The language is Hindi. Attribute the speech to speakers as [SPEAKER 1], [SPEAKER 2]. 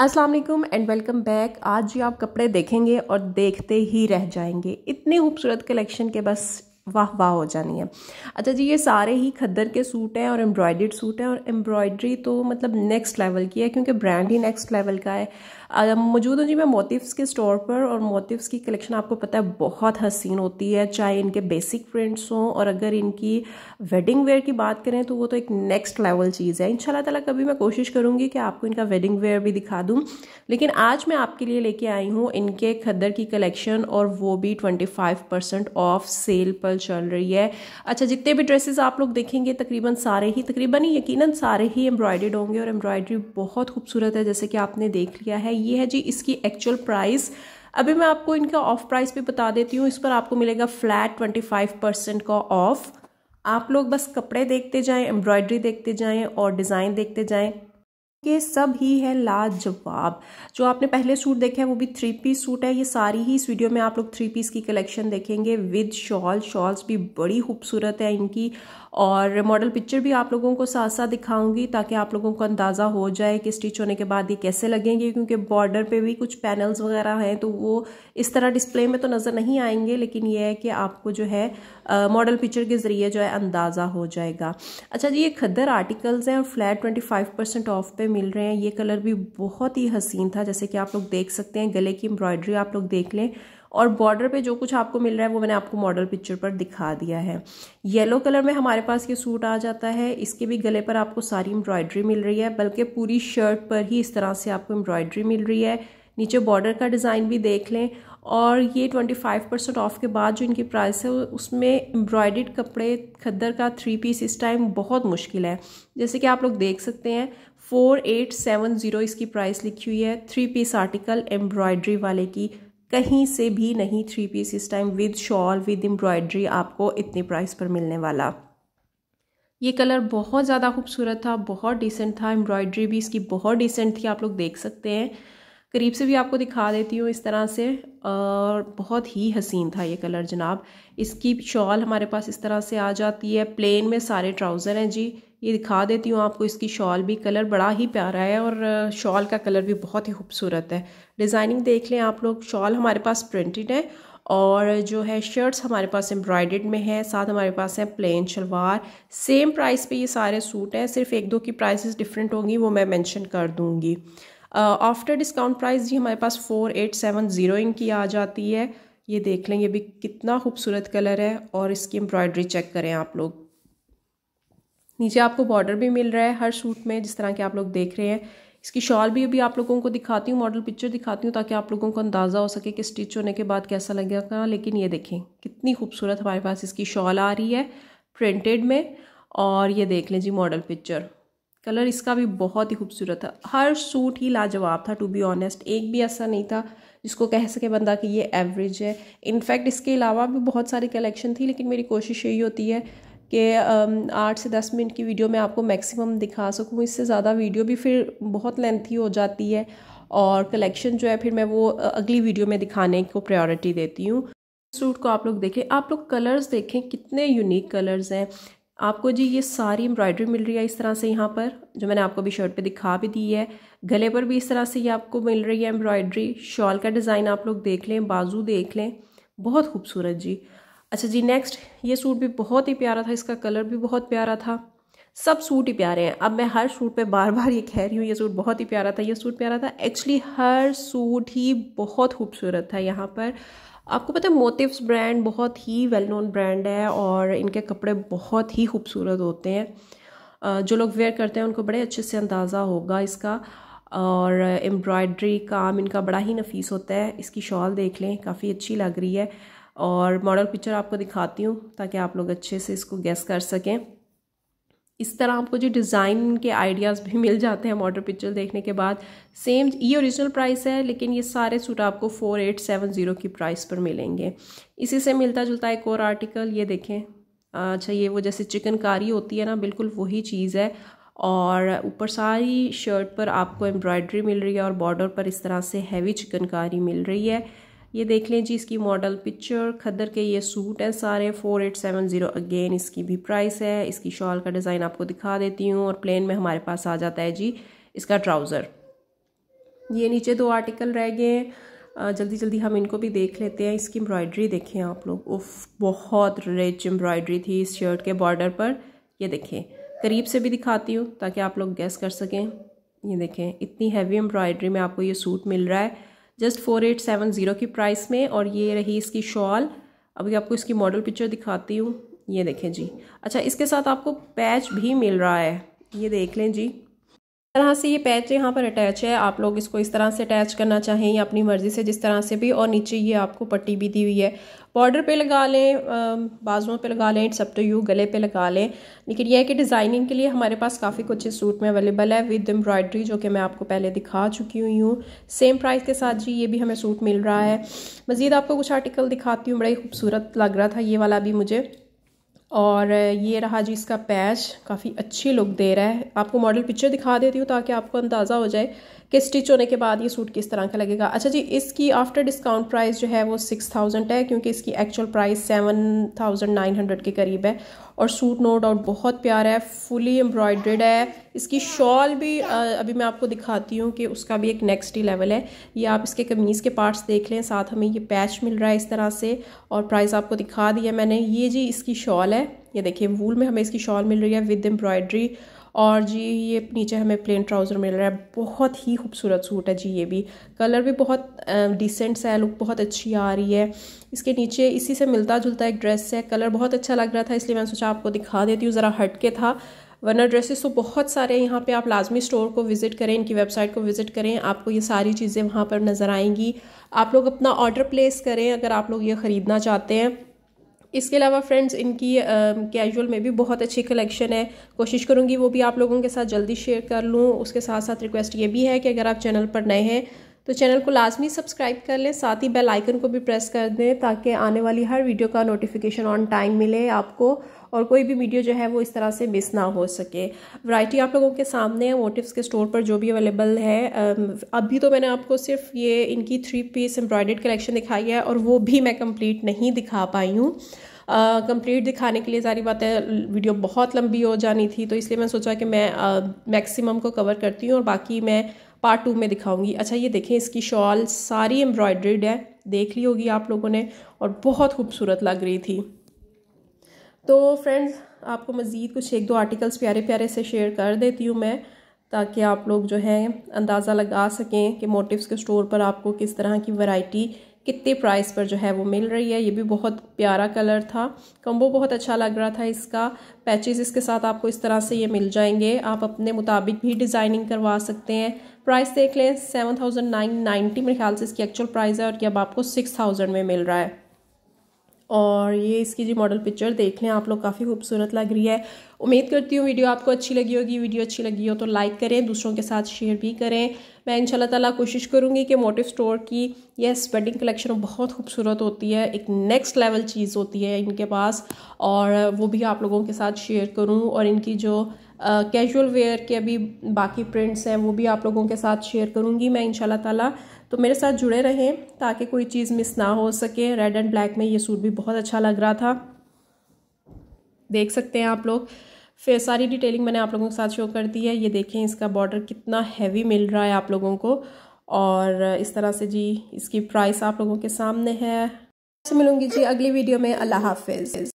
[SPEAKER 1] अस्सलाम वालेकुम एंड वेलकम बैक आज जी आप कपड़े देखेंगे और देखते ही रह जाएंगे इतने खूबसूरत कलेक्शन के बस वाह वाह हो जानी है अच्छा जी ये सारे ही खद्दर के सूट हैं और एम्ब्रॉयडर्ड सूट हैं और एम्ब्रॉयडरी तो मतलब नेक्स्ट लेवल की है क्योंकि ब्रांड ही नेक्स्ट लेवल का है मौजूद हूँ जी मैं मोटिव्स के स्टोर पर और मोटिव्स की कलेक्शन आपको पता है बहुत हसीन होती है चाहे इनके बेसिक प्रिंट्स हों और अगर इनकी वेडिंग वेयर की बात करें तो वो तो एक नेक्स्ट लेवल चीज़ है इनशाला तला कभी मैं कोशिश करूँगी कि आपको इनका वेडिंग वेयर भी दिखा दूँ लेकिन आज मैं आपके लिए लेके आई हूँ इनके खद्दर की कलेक्शन और वो भी twenty five percent off sale पर चल रही है अच्छा जितने भी ड्रेसेस आप लोग देखेंगे तकरीबन सारे ही तकरीबन ही यकीनन सारे ही एम्ब्रॉयडेड होंगे और एम्ब्रॉयडरी बहुत खूबसूरत है जैसे कि आपने देख लिया है ये है जी इसकी एक्चुअल प्राइस अभी मैं आपको इनका ऑफ प्राइस भी बता देती हूँ इस पर आपको मिलेगा फ्लैट ट्वेंटी फाइव परसेंट का ऑफ आप लोग बस कपड़े देखते जाएं एम्ब्रॉयडरी देखते जाएं और डिज़ाइन देखते जाएं के सब ही है लाजवाब जो आपने पहले सूट देखे हैं वो भी थ्री पीस सूट है ये सारी ही इस वीडियो में आप लोग थ्री पीस की कलेक्शन देखेंगे विद शॉल शॉल्स भी बड़ी खूबसूरत है इनकी और मॉडल पिक्चर भी आप लोगों को साथ साथ दिखाऊंगी ताकि आप लोगों को अंदाज़ा हो जाए कि स्टिच होने के बाद ये कैसे लगेंगे क्योंकि बॉर्डर पे भी कुछ पैनल्स वगैरह हैं तो वो इस तरह डिस्प्ले में तो नज़र नहीं आएंगे लेकिन ये है कि आपको जो है मॉडल पिक्चर के ज़रिए जो है अंदाज़ा हो जाएगा अच्छा जी ये खद्दर आर्टिकल्स हैं और flat twenty five percent off पे मिल रहे हैं ये कलर भी बहुत ही हसीन था जैसे कि आप लोग देख सकते हैं गले की एम्ब्रॉयडरी आप लोग देख लें और बॉर्डर पे जो कुछ आपको मिल रहा है वो मैंने आपको मॉडल पिक्चर पर दिखा दिया है येलो कलर में हमारे पास ये सूट आ जाता है इसके भी गले पर आपको सारी एम्ब्रॉयडरी मिल रही है बल्कि पूरी शर्ट पर ही इस तरह से आपको एम्ब्रॉयडरी मिल रही है नीचे बॉर्डर का डिज़ाइन भी देख लें और ये 25 परसेंट ऑफ के बाद जो इनकी प्राइस है उसमें एम्ब्रॉयड कपड़े खद्दर का थ्री पीस इस टाइम बहुत मुश्किल है जैसे कि आप लोग देख सकते हैं फोर एट सेवन ज़ीरो इसकी प्राइस लिखी हुई है थ्री पीस आर्टिकल एम्ब्रॉयड्री वाले की कहीं से भी नहीं थ्री पीस इस time with shawl with embroidery आपको इतनी प्राइस पर मिलने वाला ये कलर बहुत ज़्यादा खूबसूरत था बहुत डिसेंट था एम्ब्रॉयड्री भी इसकी बहुत डिसेंट थी आप लोग देख सकते हैं करीब से भी आपको दिखा देती हूँ इस तरह से और बहुत ही हसीन था ये कलर जनाब इसकी शॉल हमारे पास इस तरह से आ जाती है प्लेन में सारे ट्राउज़र हैं जी ये दिखा देती हूँ आपको इसकी शॉल भी कलर बड़ा ही प्यारा है और शॉल का कलर भी बहुत ही खूबसूरत है डिज़ाइनिंग देख लें आप लोग शॉल हमारे पास प्रिंटेड है और जो है शर्ट्स हमारे पास एम्ब्रॉयडेड में है साथ हमारे पास है प्लेन शलवार सेम प्राइस पे ये सारे सूट हैं सिर्फ एक दो की प्राइसेस डिफरेंट होंगी वो मैं मेंशन कर दूँगी आफ्टर डिस्काउंट प्राइस जी हमारे पास फोर एट सेवन ज़ीरो इनकी आ जाती है ये देख लें ये भी कितना खूबसूरत कलर है और इसकी एम्ब्रॉयडरी चेक करें आप लोग नीचे आपको बॉर्डर भी मिल रहा है हर सूट में जिस तरह के आप लोग देख रहे हैं इसकी शॉल भी अभी आप लोगों को दिखाती हूँ मॉडल पिक्चर दिखाती हूँ ताकि आप लोगों को अंदाज़ा हो सके कि स्टिच होने के बाद कैसा लगेगा लेकिन ये देखें कितनी खूबसूरत हमारे पास इसकी शॉल आ रही है प्रिंटेड में और ये देख लें जी मॉडल पिक्चर कलर इसका भी बहुत ही खूबसूरत था हर सूट ही लाजवाब था टू बी ऑनेस्ट एक भी ऐसा नहीं था जिसको कह सके बंदा कि ये एवरेज है इनफैक्ट इसके अलावा भी बहुत सारी कलेक्शन थी लेकिन मेरी कोशिश यही होती है कि um, आठ से दस मिनट की वीडियो मैं आपको मैक्सिमम दिखा सकूँ इससे ज़्यादा वीडियो भी फिर बहुत लेंथी हो जाती है और कलेक्शन जो है फिर मैं वो अगली वीडियो में दिखाने को प्रायोरिटी देती हूँ सूट को आप लोग देखें आप लोग कलर्स देखें कितने यूनिक कलर्स हैं आपको जी ये सारी एम्ब्रॉयडरी मिल रही है इस तरह से यहाँ पर जो मैंने आपको अभी शर्ट पे दिखा भी दी है गले पर भी इस तरह से ये आपको मिल रही है एम्ब्रॉयडरी शॉल का डिज़ाइन आप लोग देख लें बाजू देख लें बहुत खूबसूरत जी अच्छा जी नेक्स्ट ये सूट भी बहुत ही प्यारा था इसका कलर भी बहुत प्यारा था सब सूट ही प्यारे हैं अब मैं हर सूट पर बार बार ये कह रही हूँ ये सूट बहुत ही प्यारा था ये सूट प्यारा था एक्चुअली हर सूट ही बहुत खूबसूरत था यहाँ पर आपको पता है मोटिव्स ब्रांड बहुत ही वेल नोन ब्रांड है और इनके कपड़े बहुत ही खूबसूरत होते हैं जो लोग वेयर करते हैं उनको बड़े अच्छे से अंदाज़ा होगा इसका और एम्ब्रॉयड्री काम इनका बड़ा ही नफीस होता है इसकी शॉल देख लें काफ़ी अच्छी लग रही है और मॉडल पिक्चर आपको दिखाती हूँ ताकि आप लोग अच्छे से इसको गेस कर सकें इस तरह आपको जो डिज़ाइन के आइडियाज़ भी मिल जाते हैं मॉडल पिक्चर देखने के बाद सेम ये ओरिजिनल प्राइस है लेकिन ये सारे सूट आपको फोर एट सेवन ज़ीरो की प्राइस पर मिलेंगे इसी से मिलता जुलता एक और आर्टिकल ये देखें अच्छा ये वो जैसे चिकनकारी होती है ना बिल्कुल वही चीज़ है और ऊपर सारी शर्ट पर आपको एम्ब्रॉयड्री मिल रही है और बॉर्डर पर इस तरह से हैवी चिकनकारी मिल रही है ये देख लें जी इसकी मॉडल पिक्चर खद्दर के ये सूट हैं सारे four eight seven zero again इसकी भी प्राइस है इसकी शॉल का डिज़ाइन आपको दिखा देती हूँ और प्लेन में हमारे पास आ जाता है जी इसका ट्राउज़र ये नीचे दो आर्टिकल रह गए हैं जल्दी जल्दी हम इनको भी देख लेते हैं इसकी एम्ब्रॉयड्री देखें आप लोग उफ बहुत रिच एम्ब्रॉयडरी थी इस शर्ट के बॉर्डर पर ये देखें करीब से भी दिखाती हूँ ताकि आप लोग गैस कर सकें ये देखें इतनी हैवी एम्ब्रॉयड्री में आपको ये सूट मिल रहा है just four eight seven zero की प्राइस में और ये रही इसकी शॉल अभी आपको इसकी मॉडल पिक्चर दिखाती हूँ ये देखें जी अच्छा इसके साथ आपको पैच भी मिल रहा है ये देख लें जी तरह से ये पैच यहाँ पर अटैच है आप लोग इसको इस तरह से अटैच करना चाहें या अपनी मर्ज़ी से जिस तरह से भी और नीचे ये आपको पट्टी भी दी हुई है बॉर्डर पे लगा लें बाजुओं पे लगा लें इट्स अप टू यू गले पे लगा लें लेकिन यह है कि डिज़ाइनिंग के लिए हमारे पास काफ़ी कुछ सूट में अवेलेबल है विद एम्ब्रॉयडरी जो कि मैं आपको पहले दिखा चुकी हुई हूँ सेम प्राइस के साथ जी ये भी हमें सूट मिल रहा है मज़ीद आपको कुछ आर्टिकल दिखाती हूँ बड़ा ही खूबसूरत लग रहा था ये वाला भी मुझे और ये रहा जी इसका पैच काफ़ी अच्छी लुक दे रहा है आपको मॉडल पिक्चर दिखा देती हूँ ताकि आपको अंदाज़ा हो जाए कि स्टिच होने के बाद ये सूट किस तरह का लगेगा अच्छा जी इसकी आफ्टर डिस्काउंट प्राइस जो है वो सिक्स थाउजेंड है क्योंकि इसकी actual price seven thousand nine hundred के करीब है और सूट नो डाउट बहुत प्यारा है फुली एम्ब्रॉयड्रेड है इसकी शॉल भी अभी मैं आपको दिखाती हूँ कि उसका भी एक नेक्स्ट ही लेवल है ये आप इसके कमीज़ के पार्ट्स देख लें साथ हमें ये पैच मिल रहा है इस तरह से और प्राइस आपको दिखा दिया मैंने ये जी इसकी शॉल है ये देखिए वूल में हमें इसकी शॉल मिल रही है विद एम्ब्रॉयड्री और जी ये नीचे हमें प्लेन ट्राउज़र मिल रहा है बहुत ही खूबसूरत सूट है जी ये भी कलर भी बहुत डिसेंट सा है लुक बहुत अच्छी आ रही है इसके नीचे इसी से मिलता जुलता एक ड्रेस है कलर बहुत अच्छा लग रहा था इसलिए मैंने सोचा आपको दिखा देती हूँ ज़रा हट के था वरना ड्रेसेस तो बहुत सारे यहाँ पे आप लाजमी स्टोर को विज़िट करें इनकी वेबसाइट को विज़िट करें आपको ये सारी चीज़ें वहाँ पर नज़र आएंगी आप लोग अपना ऑर्डर प्लेस करें अगर आप लोग ये ख़रीदना चाहते हैं इसके अलावा फ्रेंड्स इनकी कैजुअल में भी बहुत अच्छी कलेक्शन है कोशिश करूँगी वो भी आप लोगों के साथ जल्दी शेयर कर लूँ उसके साथ साथ रिक्वेस्ट ये भी है कि अगर आप चैनल पर नए हैं तो चैनल को लाजमी सब्सक्राइब कर लें साथ ही बेल आइकन को भी प्रेस कर दें ताकि आने वाली हर वीडियो का नोटिफिकेशन ऑन टाइम मिले आपको और कोई भी वीडियो जो है वो इस तरह से मिस ना हो सके वैरायटी आप लोगों के सामने है मोटिव्स के स्टोर पर जो भी अवेलेबल है अभी तो मैंने आपको सिर्फ ये इनकी थ्री पीस एम्ब्रॉयडर्ड कलेक्शन दिखाई है और वो भी मैं कंप्लीट नहीं दिखा पाई हूँ कंप्लीट uh, दिखाने के लिए सारी बात है वीडियो बहुत लंबी हो जानी थी तो इसलिए मैं सोचा कि मैं मैक्सिमम uh, को कवर करती हूँ और बाकी मैं पार्ट टू में दिखाऊंगी अच्छा ये देखें इसकी शॉल सारी एम्ब्रॉयड्रीड है देख ली होगी आप लोगों ने और बहुत खूबसूरत लग रही थी तो फ्रेंड्स आपको मज़ीद कुछ एक दो आर्टिकल्स प्यारे प्यारे से शेयर कर देती हूँ मैं ताकि आप लोग जो है अंदाज़ा लगा सकें कि मोटिवस के स्टोर पर आपको किस तरह की वैरायटी कितने प्राइस पर जो है वो मिल रही है ये भी बहुत प्यारा कलर था कम्बो बहुत अच्छा लग रहा था इसका पैचेस इसके साथ आपको इस तरह से ये मिल जाएंगे आप अपने मुताबिक भी डिज़ाइनिंग करवा सकते हैं प्राइस देख लें सेवन थाउजेंड नाइन नाइन्टी मेरे ख्याल से इसकी एक्चुअल प्राइस है और कि अब आपको सिक्स थाउजेंड में मिल रहा है और ये इसकी जी मॉडल पिक्चर देख लें आप लोग काफ़ी खूबसूरत लग रही है उम्मीद करती हूँ वीडियो आपको अच्छी लगी होगी वीडियो अच्छी लगी हो तो लाइक करें दूसरों के साथ शेयर भी करें मैं इन ताला कोशिश करूँगी कि मोटिव स्टोर की यह स्पेडिंग कलेक्शन बहुत खूबसूरत होती है एक नेक्स्ट लेवल चीज़ होती है इनके पास और वो भी आप लोगों के साथ शेयर करूँ और इनकी जो कैजुअल वेयर के अभी बाकी प्रिंट्स हैं वो भी आप लोगों के साथ शेयर करूंगी मैं इन ताला तो मेरे साथ जुड़े रहें ताकि कोई चीज़ मिस ना हो सके रेड एंड ब्लैक में ये सूट भी बहुत अच्छा लग रहा था देख सकते हैं आप लोग फिर सारी डिटेलिंग मैंने आप लोगों के साथ शो कर दी है ये देखें इसका बॉर्डर कितना हैवी मिल रहा है आप लोगों को और इस तरह से जी इसकी प्राइस आप लोगों के सामने है मिलूंगी जी अगली वीडियो में अल्लाह हाफिज़